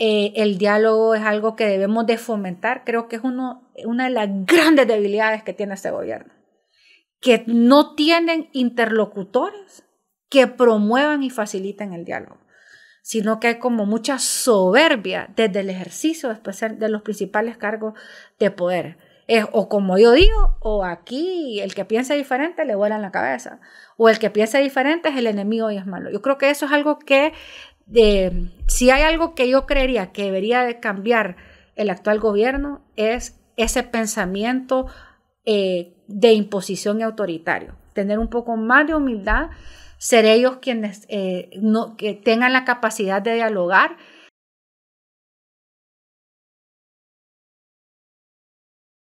Eh, el diálogo es algo que debemos de fomentar. Creo que es una de las grandes debilidades que tiene este gobierno. Que no tienen interlocutores que promuevan y faciliten el diálogo, sino que hay como mucha soberbia desde el ejercicio especial de los principales cargos de poder. o como yo digo, o aquí el que piensa diferente le vuela en la cabeza, o el que piensa diferente es el enemigo y es malo. Yo creo que eso es algo que de, si hay algo que yo creería que debería de cambiar el actual gobierno es ese pensamiento eh, de imposición y autoritario, tener un poco más de humildad, ser ellos quienes eh, que tengan la capacidad de dialogar